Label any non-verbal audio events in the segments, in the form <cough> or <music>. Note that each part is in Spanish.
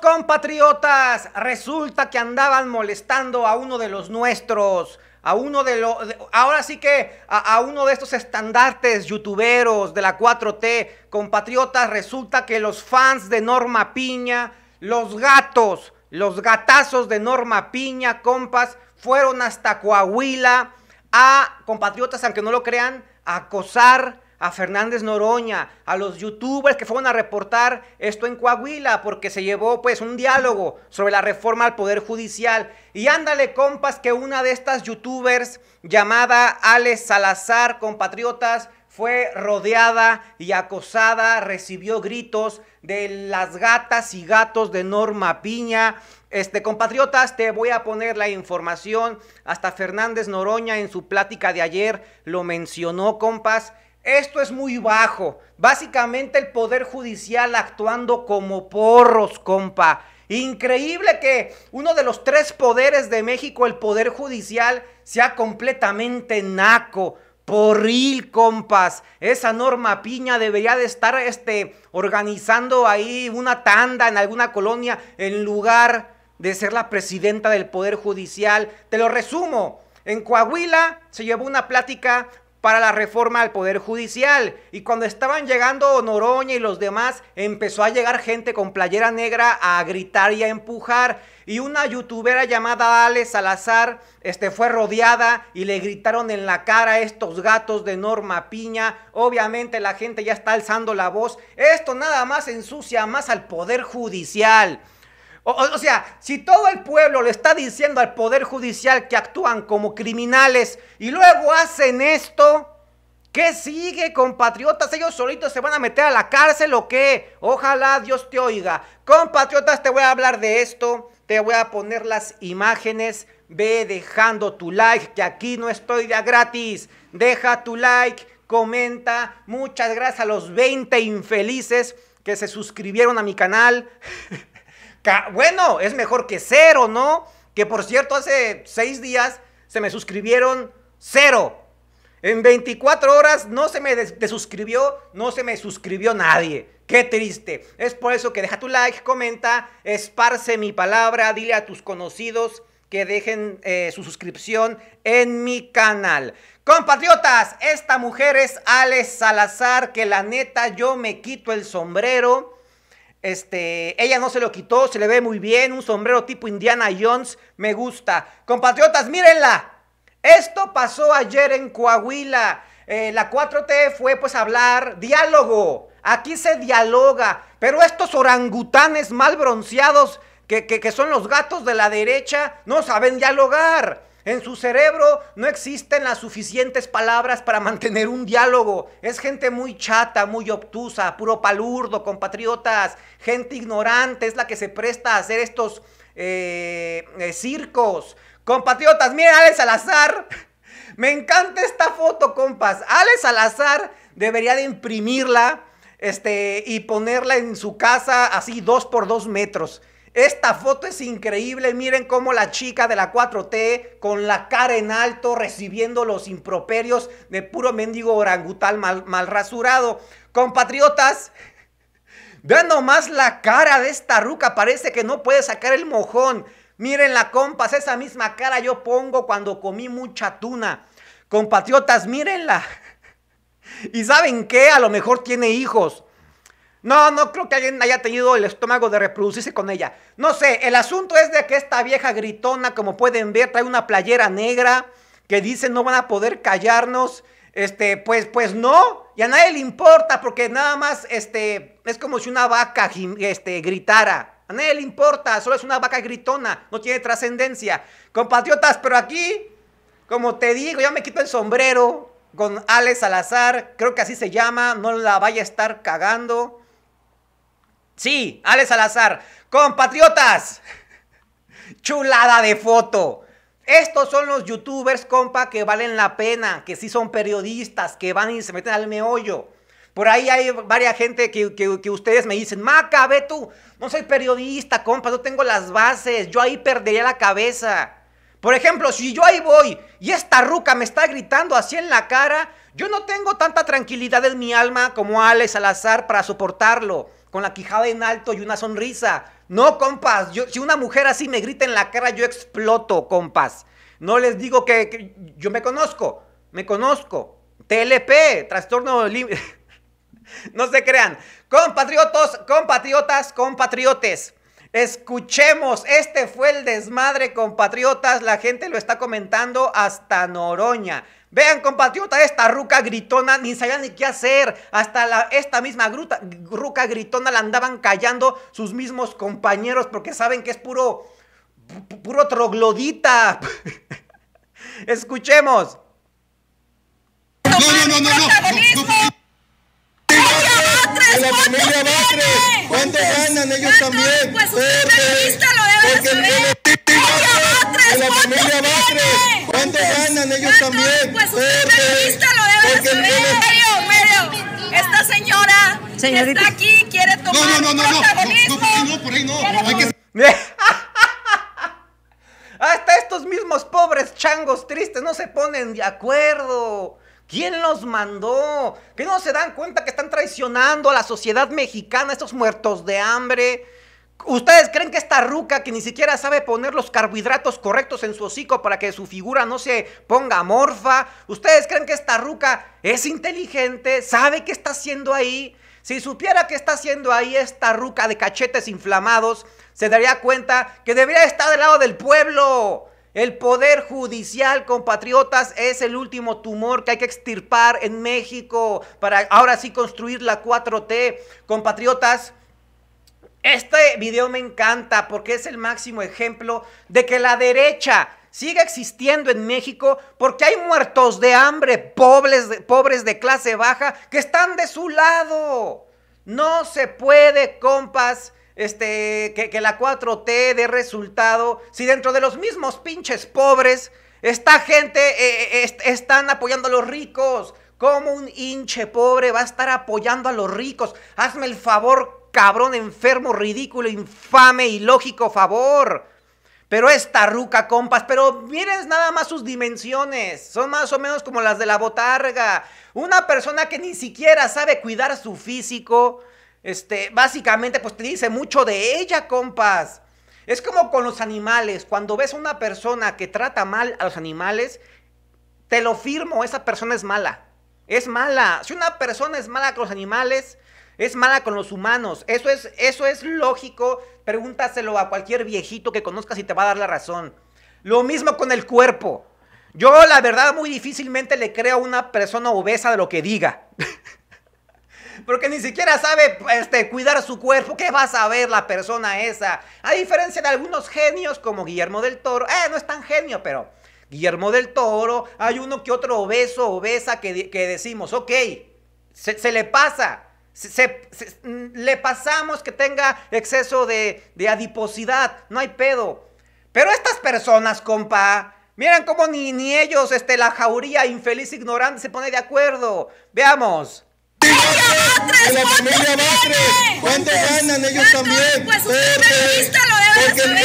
compatriotas, resulta que andaban molestando a uno de los nuestros, a uno de los, ahora sí que a, uno de estos estandartes youtuberos de la 4T, compatriotas, resulta que los fans de Norma Piña, los gatos, los gatazos de Norma Piña, compas, fueron hasta Coahuila a, compatriotas, aunque no lo crean, acosar a Fernández Noroña, a los youtubers que fueron a reportar esto en Coahuila, porque se llevó pues un diálogo sobre la reforma al Poder Judicial. Y ándale, compas, que una de estas youtubers llamada Ale Salazar, compatriotas, fue rodeada y acosada, recibió gritos de las gatas y gatos de Norma Piña. Este, compatriotas, te voy a poner la información. Hasta Fernández Noroña en su plática de ayer lo mencionó, compas. Esto es muy bajo. Básicamente el Poder Judicial actuando como porros, compa. Increíble que uno de los tres poderes de México, el Poder Judicial, sea completamente naco. Porril, compas. Esa norma piña debería de estar este, organizando ahí una tanda en alguna colonia en lugar de ser la presidenta del Poder Judicial. Te lo resumo. En Coahuila se llevó una plática para la reforma al Poder Judicial. Y cuando estaban llegando Noroña y los demás, empezó a llegar gente con playera negra a gritar y a empujar. Y una youtubera llamada Ale Salazar este, fue rodeada y le gritaron en la cara a estos gatos de Norma Piña. Obviamente la gente ya está alzando la voz. Esto nada más ensucia más al Poder Judicial. O, sea, si todo el pueblo le está diciendo al Poder Judicial que actúan como criminales y luego hacen esto, ¿qué sigue, compatriotas? ¿Ellos solitos se van a meter a la cárcel o qué? Ojalá Dios te oiga. Compatriotas, te voy a hablar de esto. Te voy a poner las imágenes. Ve dejando tu like, que aquí no estoy de gratis. Deja tu like, comenta. Muchas gracias a los 20 infelices que se suscribieron a mi canal. <laughs> Bueno, es mejor que cero, ¿no? Que por cierto, hace seis días se me suscribieron cero. En 24 horas no se me desuscribió, no se me suscribió nadie. Qué triste. Es por eso que deja tu like, comenta, esparce mi palabra, dile a tus conocidos que dejen eh, su suscripción en mi canal. Compatriotas, esta mujer es Alex Salazar, que la neta yo me quito el sombrero este, ella no se lo quitó, se le ve muy bien, un sombrero tipo Indiana Jones, me gusta. Compatriotas, mírenla. Esto pasó ayer en Coahuila. Eh, la 4T fue pues hablar, diálogo. Aquí se dialoga. Pero estos orangutanes mal bronceados que, que, que son los gatos de la derecha no saben dialogar. En su cerebro no existen las suficientes palabras para mantener un diálogo. Es gente muy chata, muy obtusa, puro palurdo, compatriotas, gente ignorante, es la que se presta a hacer estos eh, eh, circos. Compatriotas, miren Alex Salazar. <laughs> Me encanta esta foto, compas. Alex Salazar debería de imprimirla este, y ponerla en su casa así dos por dos metros. Esta foto es increíble. Miren cómo la chica de la 4T con la cara en alto recibiendo los improperios de puro mendigo orangutal mal, rasurado. Compatriotas, vean nomás la cara de esta ruca. Parece que no puede sacar el mojón. Miren la compas, esa misma cara yo pongo cuando comí mucha tuna. Compatriotas, mírenla. <laughs> ¿Y saben qué? A lo mejor tiene hijos. No, no creo que alguien haya tenido el estómago de reproducirse con ella. No sé, el asunto es de que esta vieja gritona, como pueden ver, trae una playera negra que dice no van a poder callarnos. Este, pues, pues no, y a nadie le importa porque nada más, este, es como si una vaca, este, gritara. A nadie le importa, solo es una vaca gritona, no tiene trascendencia. Compatriotas, pero aquí, como te digo, ya me quito el sombrero con Alex Salazar, creo que así se llama, no la vaya a estar cagando. Sí, Alex Salazar. Compatriotas. <laughs> Chulada de foto. Estos son los youtubers, compa, que valen la pena, que sí son periodistas, que van y se meten al meollo. Por ahí hay varias gente que, ustedes me dicen, Maca, ve tú, no soy periodista, compa, no tengo las bases, yo ahí perdería la cabeza. Por ejemplo, si yo ahí voy y esta ruca me está gritando así en la cara, yo no tengo tanta tranquilidad en mi alma como Alex Salazar para soportarlo con la quijada en alto y una sonrisa. No, compas, yo, si una mujer así me grita en la cara, yo exploto, compas. No les digo que, yo me conozco, me conozco. TLP, trastorno libre. <laughs> no se crean. Compatriotas, compatriotas, compatriotes. Escuchemos, este fue el desmadre, compatriotas. La gente lo está comentando hasta Noroña. Vean, compatriota, esta ruca gritona ni sabían ni qué hacer. Hasta la, esta misma gruta, ruca gritona la andaban callando sus mismos compañeros porque saben que es puro, puro troglodita. <laughs> Escuchemos. No, no, no, no, ¿Cuánto ganan ellos también? Pues lo debe la familia ganan ellos también? Pues lo Esta señora está aquí, quiere tomar no, no, no, no, No, no, <laughs> Hasta estos mismos pobres changos tristes no se ponen de acuerdo. ¿Quién los mandó? ¿Que no se dan cuenta que están traicionando a la sociedad mexicana, estos muertos de hambre? ¿Ustedes creen que esta ruca que ni siquiera sabe poner los carbohidratos correctos en su hocico para que su figura no se ponga morfa? ¿Ustedes creen que esta ruca es inteligente? ¿Sabe qué está haciendo ahí? Si supiera qué está haciendo ahí esta ruca de cachetes inflamados, se daría cuenta que debería estar del lado del pueblo el poder judicial, compatriotas, es el último tumor que hay que extirpar en México para ahora sí construir la 4T. Compatriotas, este video me encanta porque es el máximo ejemplo de que la derecha sigue existiendo en México porque hay muertos de hambre, pobres de, pobres de clase baja, que están de su lado. No se puede, compas este, que, la 4T dé resultado, si dentro de los mismos pinches pobres esta gente eh, eh, están apoyando a los ricos, ¿cómo un hinche pobre va a estar apoyando a los ricos? Hazme el favor, cabrón, enfermo, ridículo, infame, Y lógico favor. Pero esta ruca, compas, pero miren nada más sus dimensiones. Son más o menos como las de la botarga. Una persona que ni siquiera sabe cuidar su físico, este, básicamente, pues te dice mucho de ella, compas. Es como con los animales. Cuando ves a una persona que trata mal a los animales, te lo firmo, esa persona es mala. Es mala. Si una persona es mala con los animales, es mala con los humanos. Eso es, eso es lógico. Pregúntaselo a cualquier viejito que conozcas y te va a dar la razón. Lo mismo con el cuerpo. Yo la verdad muy difícilmente le creo a una persona obesa de lo que diga. <laughs> porque ni siquiera sabe este, cuidar su cuerpo. ¿Qué va a saber la persona esa? A diferencia de algunos genios como Guillermo del Toro. Eh, no es tan genio, pero Guillermo del Toro. Hay uno que otro obeso, obesa que, decimos, ok, se, le pasa. Mm, le pasamos que tenga exceso de, adiposidad, no hay pedo. Pero estas personas, compa, miren cómo ni, ni ellos, este, la jauría infeliz ignorante se pone de acuerdo. Veamos de la familia Batres. ¿Cuánto ganan ellos también? Pues usted lo debe de saber.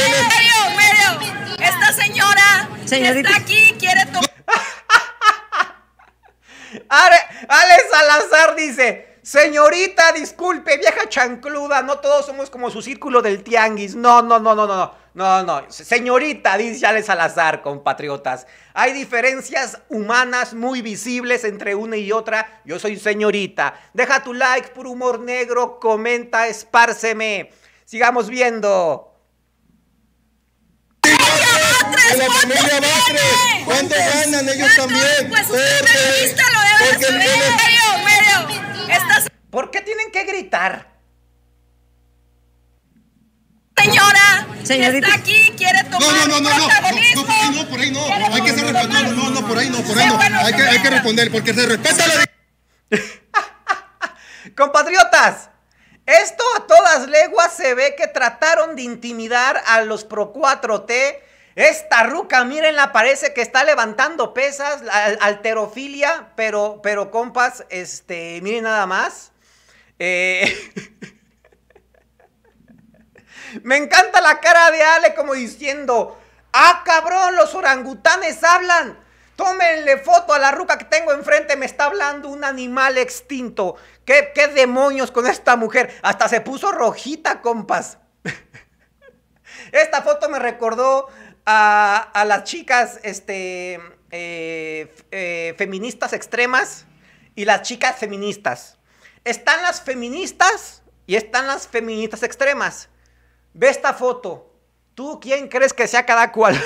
Medio, Esta señora está aquí quiere tomar... <laughs> Ale Salazar dice... Señorita, disculpe, vieja chancluda, no todos somos como su círculo del tianguis. No, no, no, no, no. No, no, señorita, dice Ale Salazar, compatriotas. Hay diferencias humanas muy visibles entre una y otra. Yo soy señorita. Deja tu like por humor negro, comenta, espárceme. Sigamos viendo. ganan ellos también? Pues lo ¿Por qué tienen que gritar? señora está aquí quiere tomar no, no, no, no, No, no, no, por ahí no. Hay que ser No, no, por ahí no, por ahí no. Hay que, hay que responder porque se respeta la... <laughs> Compatriotas, esto a todas leguas se ve que trataron de intimidar a los pro 4T. Esta ruca, mírenla, parece que está levantando pesas, alterofilia, pero, pero compas, este, miren nada más. Eh... <laughs> Me encanta la cara de Ale como diciendo, ah, cabrón, los orangutanes hablan. Tómenle foto a la ruca que tengo enfrente, me está hablando un animal extinto. ¿Qué, demonios con esta mujer? Hasta se puso rojita, compas. <laughs> Esta foto me recordó a, las chicas este, eh, eh, feministas extremas y las chicas feministas. Están las feministas y están las feministas extremas. Ve esta foto. ¿Tú quién crees que sea cada cual?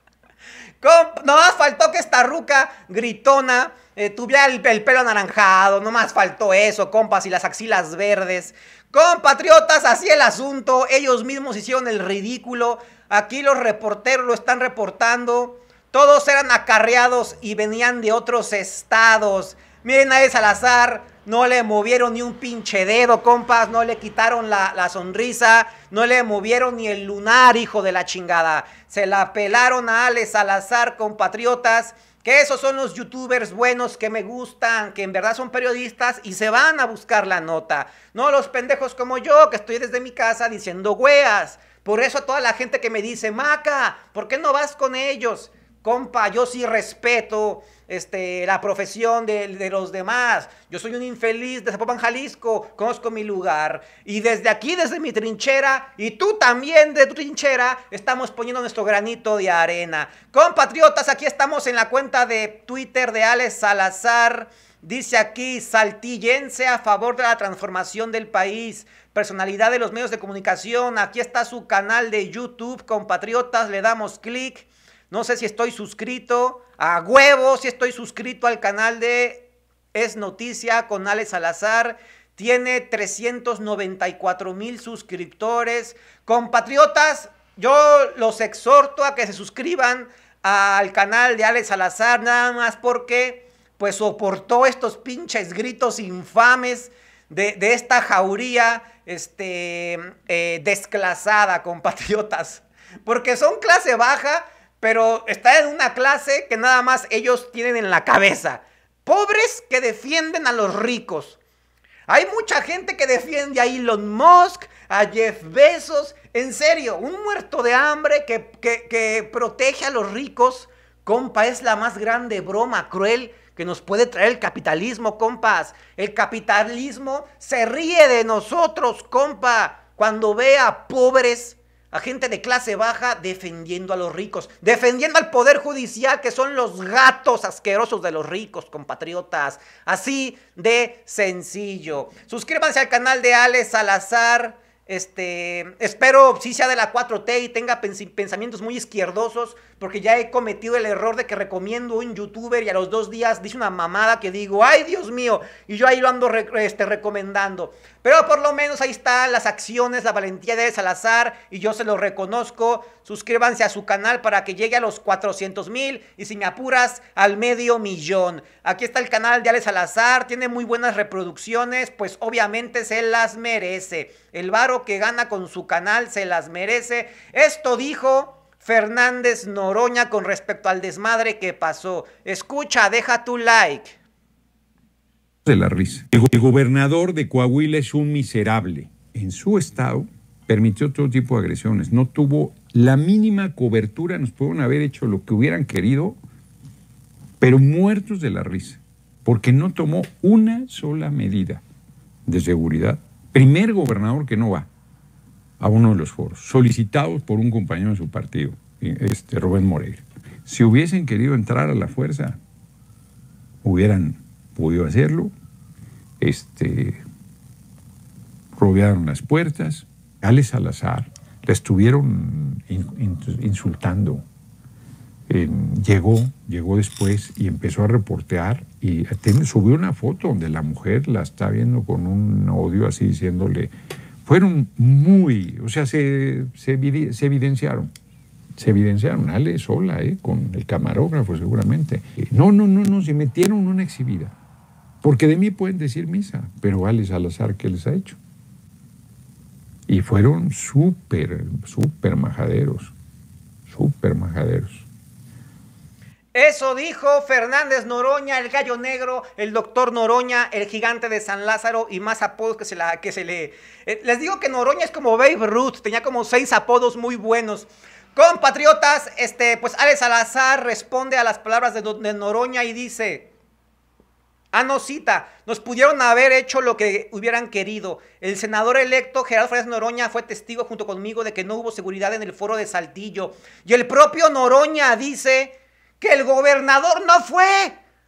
<laughs> Nomás faltó que esta ruca gritona eh, tuviera el, el, pelo anaranjado. Nomás faltó eso, compas, y las axilas verdes. Compatriotas, así el asunto. Ellos mismos hicieron el ridículo. Aquí los reporteros lo están reportando. Todos eran acarreados y venían de otros estados. Miren a Salazar, no le movieron ni un pinche dedo, compas, no le quitaron la, la, sonrisa, no le movieron ni el lunar, hijo de la chingada. Se la pelaron a Ale Salazar, compatriotas, que esos son los youtubers buenos que me gustan, que en verdad son periodistas y se van a buscar la nota. No los pendejos como yo, que estoy desde mi casa diciendo weas. Por eso a toda la gente que me dice, Maca, ¿por qué no vas con ellos? Compa, yo sí respeto este, la profesión de, los demás. Yo soy un infeliz de Zapopan, Jalisco, conozco mi lugar. Y desde aquí, desde mi trinchera, y tú también de tu trinchera, estamos poniendo nuestro granito de arena. Compatriotas, aquí estamos en la cuenta de Twitter de Alex Salazar. Dice aquí, saltillense a favor de la transformación del país, personalidad de los medios de comunicación, aquí está su canal de YouTube, compatriotas, le damos clic, no sé si estoy suscrito, a huevo, si estoy suscrito al canal de Es Noticia con Alex Salazar. Tiene 394 mil suscriptores. Compatriotas, yo los exhorto a que se suscriban al canal de Alex Salazar, nada más porque pues soportó estos pinches gritos infames de, esta jauría este, eh, desclasada, compatriotas. Porque son clase baja pero está en una clase que nada más ellos tienen en la cabeza. Pobres que defienden a los ricos. Hay mucha gente que defiende a Elon Musk, a Jeff Bezos. En serio, un muerto de hambre que, protege a los ricos. Compa, es la más grande broma cruel que nos puede traer el capitalismo, compas. El capitalismo se ríe de nosotros, compa, cuando ve a pobres a gente de clase baja defendiendo a los ricos, defendiendo al poder judicial que son los gatos asquerosos de los ricos, compatriotas. Así de sencillo. Suscríbanse al canal de Alex Salazar. Este, espero si sea de la 4T y tenga pensamientos muy izquierdosos, porque ya he cometido el error de que recomiendo un youtuber y a los dos días dice una mamada que digo, ay Dios mío, y yo ahí lo ando este, recomendando. Pero por lo menos ahí están las acciones, la valentía de Salazar y yo se lo reconozco. Suscríbanse a su canal para que llegue a los 400 mil y si me apuras al medio millón. Aquí está el canal de Ale Salazar, tiene muy buenas reproducciones, pues obviamente se las merece. El varo que gana con su canal se las merece. Esto dijo... Fernández Noroña con respecto al desmadre que pasó. Escucha, deja tu like de la risa. El, gobernador de Coahuila es un miserable. En su estado permitió todo tipo de agresiones, no tuvo la mínima cobertura, nos pudieron haber hecho lo que hubieran querido, pero muertos de la risa, porque no tomó una sola medida de seguridad. Primer gobernador que no va a uno de los foros, solicitados por un compañero de su partido, este Rubén Moreira. Si hubiesen querido entrar a la fuerza, hubieran pudo hacerlo. Este, rodearon las puertas. ...Ale Salazar la estuvieron insultando. llegó, llegó después y empezó a reportear y subió una foto donde la mujer la está viendo con un odio así diciéndole, fueron muy, o sea, se, se, evidenciaron, se evidenciaron, Ale sola, eh, con el camarógrafo seguramente. No, no, no, no, se metieron en una exhibida. Porque de mí pueden decir misa, pero vale Salazar, ¿qué les ha hecho? Y fueron súper, súper majaderos, súper majaderos. Eso dijo Fernández Noroña, el gallo negro, el doctor Noroña, el gigante de San Lázaro y más apodos que se, le... Eh, les digo que Noroña es como Babe Ruth, tenía como seis apodos muy buenos. Compatriotas, este, pues Alex Salazar responde a las palabras de, de Noroña y dice... Ah, no, cita. Nos pudieron haber hecho lo que hubieran querido. El senador electo Gerardo Fernández Noroña fue testigo junto conmigo de que no hubo seguridad en el foro de Saltillo. Y el propio Noroña dice que el gobernador no fue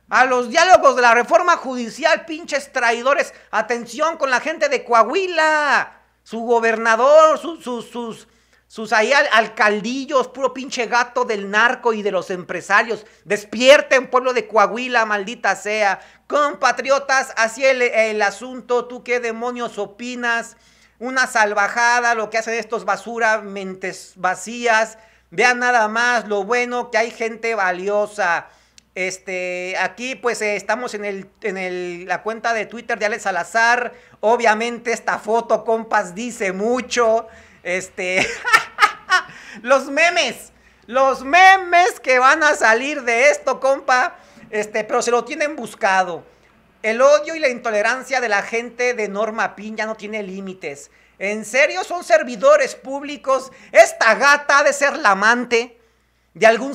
a los diálogos de la reforma judicial, pinches traidores. Atención con la gente de Coahuila. Su gobernador, sus sus ahí alcaldillos, puro pinche gato del narco y de los empresarios. Despierten, pueblo de Coahuila, maldita sea. Compatriotas, así el, el asunto. ¿Tú qué demonios opinas? Una salvajada, lo que hacen estos basura, mentes vacías. Vean nada más lo bueno que hay gente valiosa. Este, aquí pues eh, estamos en, el, en la cuenta de Twitter de Alex Salazar. Obviamente esta foto, compas, dice mucho. Este. <laughs> los memes. Los memes que van a salir de esto, compa. Este, pero se lo tienen buscado. El odio y la intolerancia de la gente de Norma Pin ya no tiene límites. ¿En serio son servidores públicos? Esta gata ha de ser la amante de algún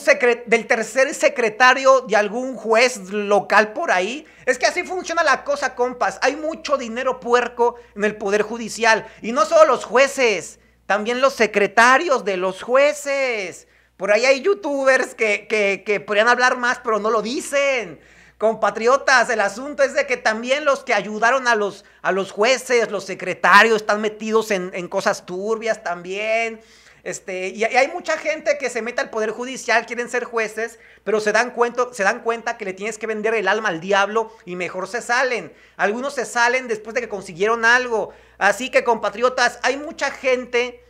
del tercer secretario de algún juez local por ahí. Es que así funciona la cosa, compas. Hay mucho dinero puerco en el poder judicial y no solo los jueces. También los secretarios de los jueces. Por ahí hay youtubers que, podrían hablar más, pero no lo dicen. Compatriotas, el asunto es de que también los que ayudaron a los, a los jueces, los secretarios, están metidos en, en cosas turbias también. Este, y, hay mucha gente que se mete al Poder Judicial, quieren ser jueces, pero se dan, cuenta, se dan cuenta que le tienes que vender el alma al diablo y mejor se salen. Algunos se salen después de que consiguieron algo. Así que, compatriotas, hay mucha gente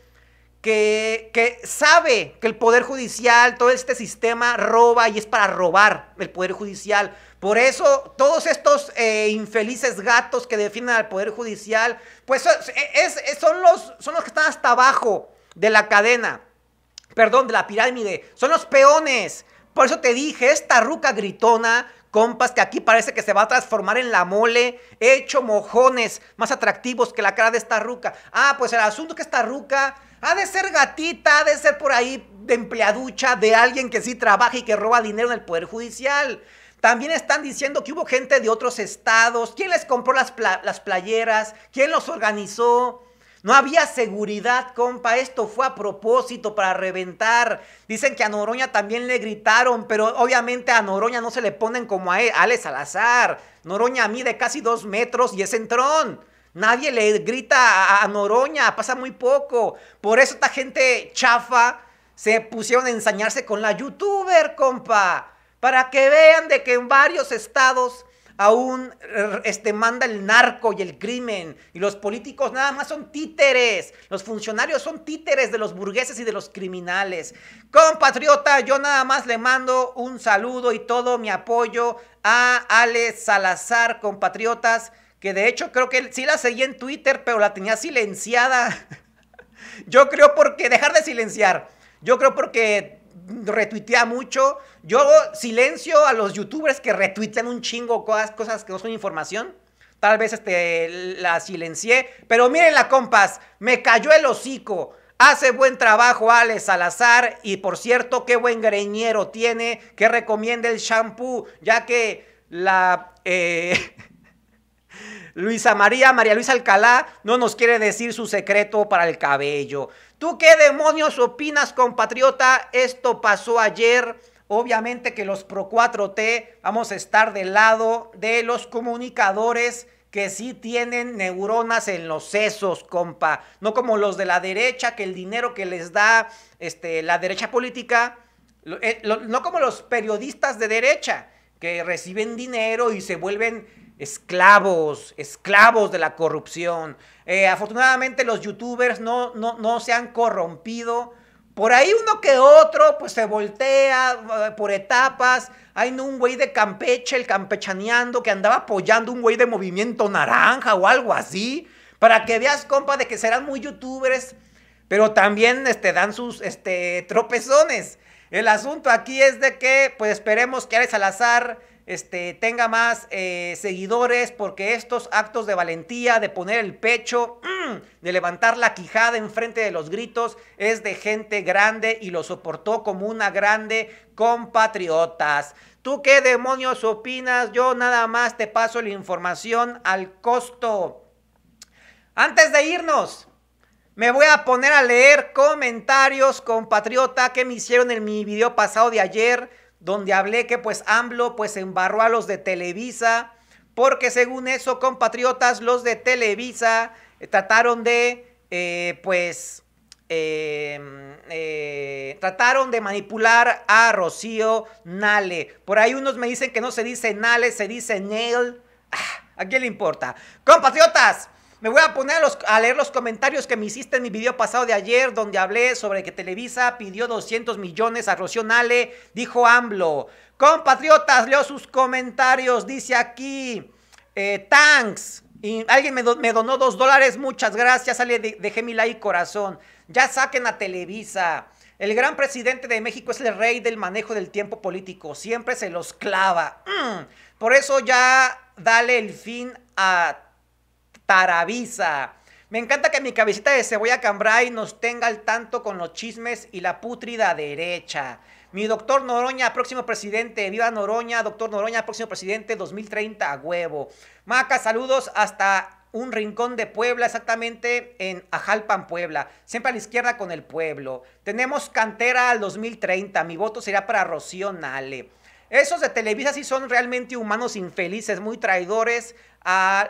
que, sabe que el Poder Judicial, todo este sistema roba y es para robar el Poder Judicial. Por eso todos estos eh, infelices gatos que defienden al Poder Judicial, pues son, los, son los que están hasta abajo de la cadena, perdón, de la pirámide, son los peones. Por eso te dije, esta ruca gritona Compas que aquí parece que se va a transformar en la mole. hecho mojones más atractivos que la cara de esta ruca. Ah, pues el asunto es que esta ruca ha de ser gatita, ha de ser por ahí de empleaducha, de alguien que sí trabaja y que roba dinero en el Poder Judicial. También están diciendo que hubo gente de otros estados. ¿Quién les compró las, las playeras? ¿Quién los organizó? No había seguridad, compa. Esto fue a propósito para reventar. Dicen que a Noroña también le gritaron, pero obviamente a Noroña no se le ponen como a Alex Salazar. Noroña mide casi dos metros y es entrón. Nadie le grita a Noroña, pasa muy poco. Por eso esta gente chafa se pusieron a ensañarse con la youtuber, compa. Para que vean de que en varios estados aún este, manda el narco y el crimen, y los políticos nada más son títeres, los funcionarios son títeres de los burgueses y de los criminales. Compatriota, yo nada más le mando un saludo y todo mi apoyo a Alex Salazar, compatriotas, que de hecho creo que sí la seguí en Twitter, pero la tenía silenciada. <laughs> Yo creo porque, dejar de silenciar, yo creo porque retuitea mucho, yo silencio a los youtubers que retuitean un chingo cosas, cosas que no son información. Tal vez este, la silencié. Pero miren la compas, me cayó el hocico. Hace buen trabajo Alex Salazar y por cierto, qué buen greñero tiene, que recomienda el shampoo, ya que la eh, <laughs> Luisa María, María Luisa Alcalá, no nos quiere decir su secreto para el cabello. ¿Tú qué demonios opinas, compatriota? Esto pasó ayer Obviamente que los Pro 4T vamos a estar del lado de los comunicadores que sí tienen neuronas en los sesos, compa. No como los de la derecha, que el dinero que les da este, la derecha política, eh, no como los periodistas de derecha, que reciben dinero y se vuelven esclavos, esclavos de la corrupción. Eh, afortunadamente los youtubers no, no se han corrompido por ahí uno que otro, pues se voltea eh, por etapas. Hay un güey de Campeche, el campechaneando, que andaba apoyando un güey de movimiento naranja o algo así. Para que veas, compa, de que serán muy youtubers, pero también este, dan sus este, tropezones. El asunto aquí es de que, pues esperemos que Ares Salazar este, tenga más eh, seguidores, porque estos actos de valentía, de poner el pecho, mm, de levantar la quijada en frente de los gritos, es de gente grande y lo soportó como una grande compatriotas. ¿Tú qué demonios opinas? Yo nada más te paso la información al costo. Antes de irnos, me voy a poner a leer comentarios, compatriota, que me hicieron en mi video pasado de ayer donde hablé que pues AMLO pues embarró a los de Televisa, porque según eso, compatriotas, los de Televisa eh, trataron de, eh, pues, em, eh, trataron de manipular a Rocío Nale. Por ahí unos me dicen que no se dice Nale, se dice Nail. Ah, ¿A quién le importa? Compatriotas, me voy a poner a, leer los comentarios que me hiciste en mi video pasado de ayer, donde hablé sobre que Televisa pidió 200 millones a Rocío Nale, dijo AMLO. Compatriotas, leo sus comentarios, dice aquí, eh, tanks. Y alguien me, donó dos dólares, muchas gracias, Ale, dejé mi like corazón. Ya saquen a Televisa. El gran presidente de México es el rey del manejo del tiempo político. Siempre se los clava. Mm, por eso ya dale el fin a Taravisa. Me encanta que mi cabecita de cebolla cambrai nos tenga al tanto con los chismes y la putrida derecha. Mi doctor Noroña, próximo presidente. Viva Noroña, doctor Noroña, próximo presidente 2030 a huevo. Maca, saludos hasta un rincón de Puebla, exactamente en Ajalpan, Puebla. Siempre a la izquierda con el pueblo. Tenemos cantera al 2030. Mi voto será para Rocío Nale. Esos de Televisa sí son realmente humanos infelices, muy traidores a,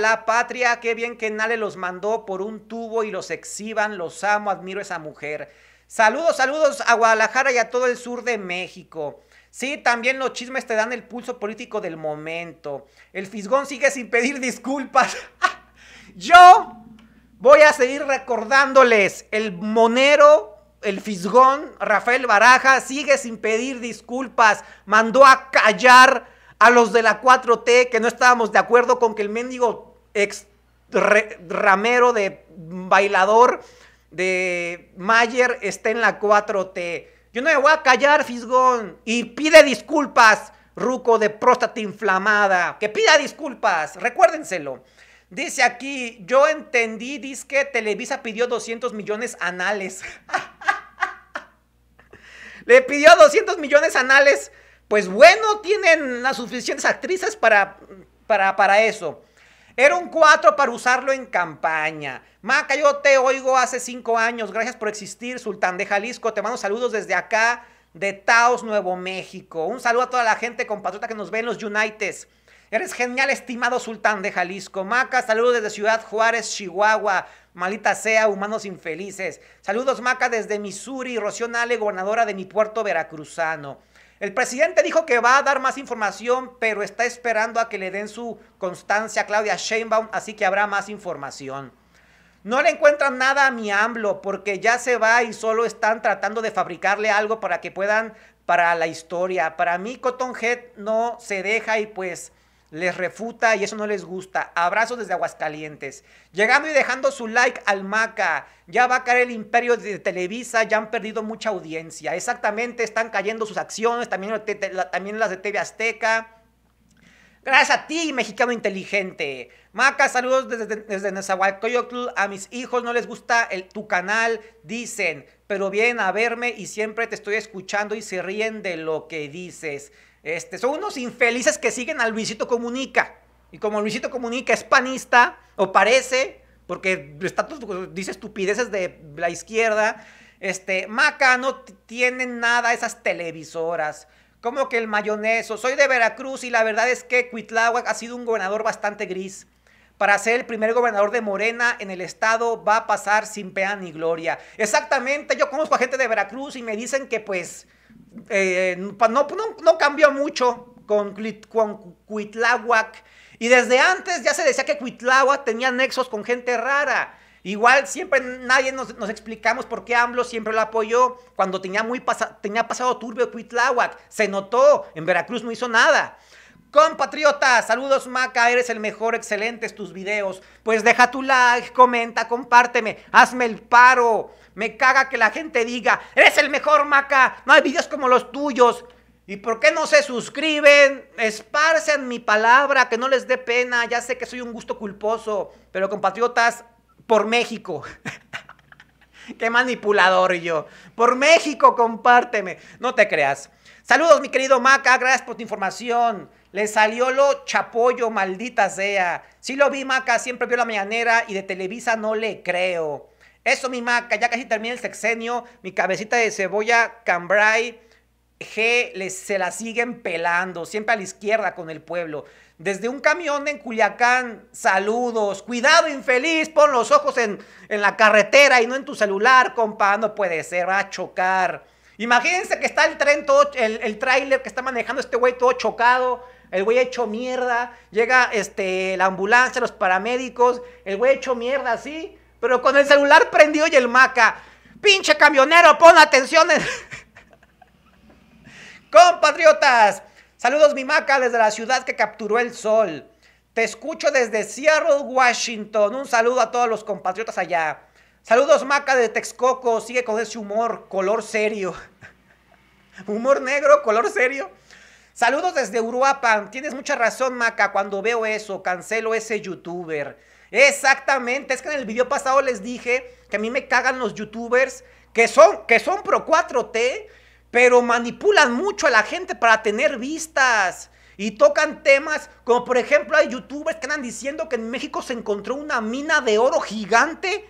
la patria. Qué bien que Nale los mandó por un tubo y los exhiban. Los amo, admiro a esa mujer. Saludos, saludos a Guadalajara y a todo el sur de México. Sí, también los chismes te dan el pulso político del momento. El fisgón sigue sin pedir disculpas. <laughs> Yo voy a seguir recordándoles el monero el fisgón Rafael Baraja sigue sin pedir disculpas, mandó a callar a los de la 4T que no estábamos de acuerdo con que el mendigo ex ramero de bailador de Mayer esté en la 4T. Yo no me voy a callar, fisgón, y pide disculpas, ruco de próstata inflamada, que pida disculpas, recuérdenselo. Dice aquí, yo entendí, dice que Televisa pidió 200 millones anales. <laughs> Le pidió 200 millones anales. Pues bueno, tienen las suficientes actrices para, para, eso. Era un 4 para usarlo en campaña. Maca, yo te oigo hace 5 años. Gracias por existir, Sultán de Jalisco. Te mando saludos desde acá, de Taos, Nuevo México. Un saludo a toda la gente compatriota que nos ve en los Uniteds. Eres genial, estimado sultán de Jalisco. Maca, saludos desde Ciudad Juárez, Chihuahua. Malita sea, humanos infelices. Saludos, Maca, desde Missouri. Rocío Ale gobernadora de mi puerto veracruzano. El presidente dijo que va a dar más información, pero está esperando a que le den su constancia a Claudia Sheinbaum, así que habrá más información. No le encuentran nada a mi AMLO porque ya se va y solo están tratando de fabricarle algo para que puedan para la historia. Para mí Cotton Head no se deja y pues les refuta y eso no les gusta. Abrazos desde Aguascalientes. Llegando y dejando su like al Maca. Ya va a caer el imperio de Televisa, ya han perdido mucha audiencia. Exactamente, están cayendo sus acciones, también, las de TV Azteca. Gracias a ti, mexicano inteligente. Maca, saludos desde, desde A mis hijos no les gusta tu canal, dicen, pero vienen a verme y siempre te estoy escuchando y se ríen de lo que dices. Este, son unos infelices que siguen a Luisito Comunica. Y como Luisito Comunica es panista, o parece, porque está, dice estupideces de la izquierda, este, Maca no tienen nada esas televisoras. Como que el mayoneso. Soy de Veracruz y la verdad es que Cuitláhuac ha sido un gobernador bastante gris. Para ser el primer gobernador de Morena en el estado va a pasar sin pena ni gloria. Exactamente, yo conozco a gente de Veracruz y me dicen que pues eh, eh, no, cambió mucho con, con Y desde antes ya se decía que Cuitláhuac tenía nexos con gente rara. Igual siempre nadie nos, explicamos por qué AMLO siempre lo apoyó. Cuando tenía, muy tenía pasado turbio Cuitláhuac, se notó. En Veracruz no hizo nada. Compatriotas, saludos Maca, eres el mejor, excelentes tus videos. Pues deja tu like, comenta, compárteme, hazme el paro. Me caga que la gente diga, eres el mejor Maca, no hay videos como los tuyos. ¿Y por qué no se suscriben? Esparcen mi palabra, que no les dé pena. Ya sé que soy un gusto culposo, pero compatriotas, por México. <laughs> qué manipulador yo. Por México, compárteme. No te creas. Saludos, mi querido Maca, gracias por tu información. Le salió lo chapollo, maldita sea. Sí lo vi, Maca, siempre vio la mañanera y de Televisa no le creo. Eso mi maca, ya casi termina el sexenio, mi cabecita de cebolla Cambrai G se la siguen pelando, siempre a la izquierda con el pueblo. Desde un camión en Culiacán, saludos, cuidado infeliz, pon los ojos en, la carretera y no en tu celular, compa, no puede ser, va a chocar. Imagínense que está el tren, todo, el, el tráiler que está manejando este güey todo chocado, el güey hecho mierda, llega este, la ambulancia, los paramédicos, el güey hecho mierda ¿sí?, pero con el celular prendido y el maca. Pinche camionero, pon atención. En... <laughs> Compatriotas, saludos mi maca desde la ciudad que capturó el sol. Te escucho desde Seattle, Washington. Un saludo a todos los compatriotas allá. Saludos maca de Texcoco. Sigue con ese humor, color serio. <laughs> humor negro, color serio. Saludos desde Uruapan. Tienes mucha razón, Maca. Cuando veo eso, cancelo ese youtuber. Exactamente, es que en el video pasado les dije que a mí me cagan los youtubers que son, que son pro 4T, pero manipulan mucho a la gente para tener vistas. Y tocan temas como por ejemplo hay youtubers que andan diciendo que en México se encontró una mina de oro gigante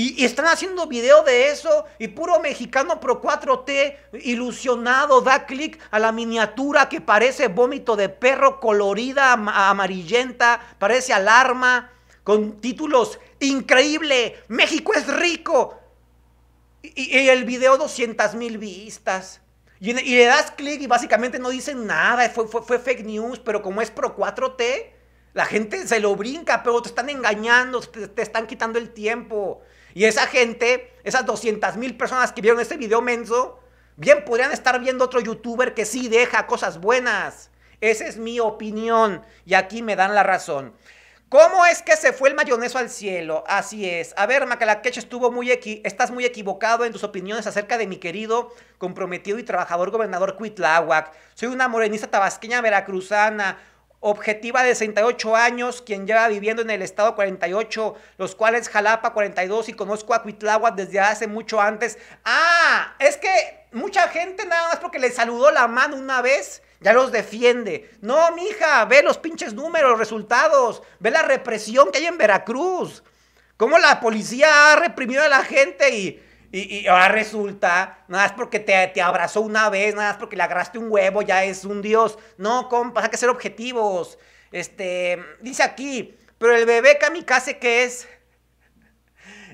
y, están haciendo video de eso y puro mexicano pro 4T ilusionado da clic a la miniatura que parece vómito de perro colorida, amarillenta, parece alarma, con títulos increíble, México es rico. Y, el video 200 mil vistas. Y, le das clic y básicamente no dicen nada, fue, fake news, pero como es pro 4T, la gente se lo brinca, pero te están engañando, te, están quitando el tiempo. Y esa gente, esas 200 mil personas que vieron este video menso, bien podrían estar viendo otro youtuber que sí deja cosas buenas. Esa es mi opinión y aquí me dan la razón. ¿Cómo es que se fue el mayoneso al cielo? Así es. A ver, Macalakech, estuvo muy estás muy equivocado en tus opiniones acerca de mi querido, comprometido y trabajador gobernador Cuitláhuac. Soy una morenista tabasqueña veracruzana, Objetiva de 68 años, quien lleva viviendo en el estado 48, los cuales Jalapa 42 y conozco a Cuitláhuac desde hace mucho antes. Ah, es que mucha gente nada más porque le saludó la mano una vez, ya los defiende. No, mija, ve los pinches números, resultados, ve la represión que hay en Veracruz. Cómo la policía ha reprimido a la gente y y, ahora resulta, nada es porque te, abrazó una vez, nada más porque le agarraste un huevo, ya es un dios. No, compas, hay que ser objetivos. Este, dice aquí, pero el bebé kamikaze que es,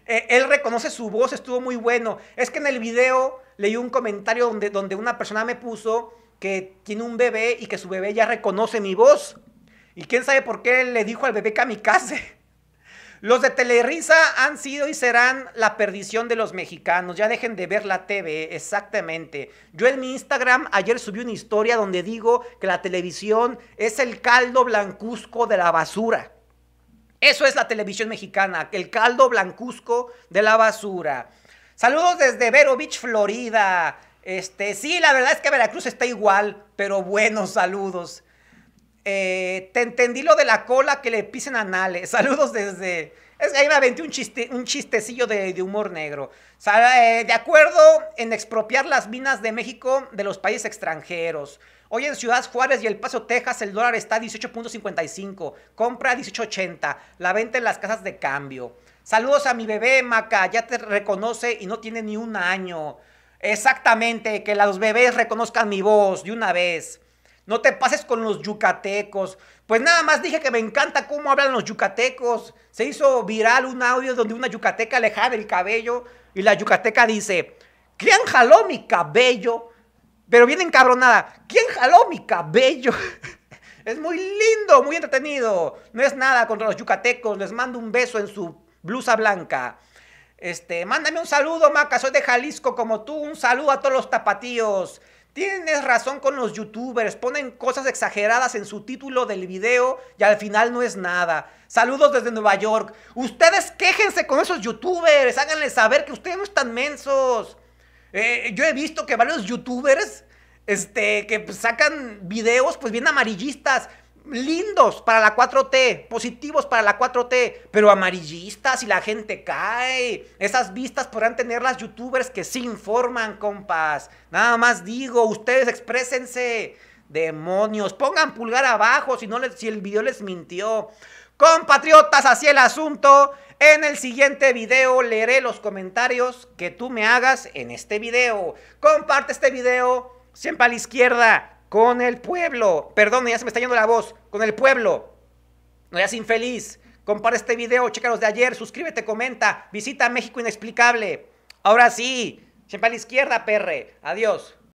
e, él reconoce su voz, estuvo muy bueno. Es que en el video leí un comentario donde, donde una persona me puso que tiene un bebé y que su bebé ya reconoce mi voz. Y quién sabe por qué le dijo al bebé kamikaze. Los de Teleriza han sido y serán la perdición de los mexicanos. Ya dejen de ver la TV, exactamente. Yo en mi Instagram ayer subí una historia donde digo que la televisión es el caldo blancuzco de la basura. Eso es la televisión mexicana, el caldo blancuzco de la basura. Saludos desde Vero Beach, Florida. Este, sí, la verdad es que Veracruz está igual, pero buenos saludos. Eh, te entendí lo de la cola que le pisen anales. <laughs> Saludos desde. Es que ahí me aventé un, chiste, un chistecillo de, humor negro. Eh, de acuerdo en expropiar las minas de México de los países extranjeros. Hoy en Ciudad Juárez y El Paso, Texas, el dólar está a 18.55. Compra 18.80. La venta en las casas de cambio. Saludos a mi bebé Maca, ya te reconoce y no tiene ni un año. Exactamente, que los bebés reconozcan mi voz de una vez. No te pases con los yucatecos. Pues nada más dije que me encanta cómo hablan los yucatecos. Se hizo viral un audio donde una yucateca le jala el cabello y la yucateca dice, ¿quién jaló mi cabello? Pero viene encabronada, ¿quién jaló mi cabello? <laughs> es muy lindo, muy entretenido. No es nada contra los yucatecos. Les mando un beso en su blusa blanca. Este, mándame un saludo, Maca. Soy de Jalisco como tú. Un saludo a todos los tapatíos. Tienes razón con los youtubers, ponen cosas exageradas en su título del video y al final no es nada. Saludos desde Nueva York. Ustedes quéjense con esos youtubers, háganles saber que ustedes no están mensos. Eh, yo he visto que varios youtubers este, que pues, sacan videos pues bien amarillistas lindos para la 4T, positivos para la 4T, pero amarillistas y la gente cae. Esas vistas podrán tener las youtubers que se informan, compas. Nada más digo, ustedes exprésense. Demonios, pongan pulgar abajo si, no les, si el video les mintió. Compatriotas, así el asunto. En el siguiente video leeré los comentarios que tú me hagas en este video. Comparte este video siempre a la izquierda con el pueblo. Perdón, ya se me está yendo la voz. Con el pueblo. No seas infeliz. Compara este video, checa los de ayer, suscríbete, comenta, visita México Inexplicable. Ahora sí, siempre a la izquierda, perre. Adiós.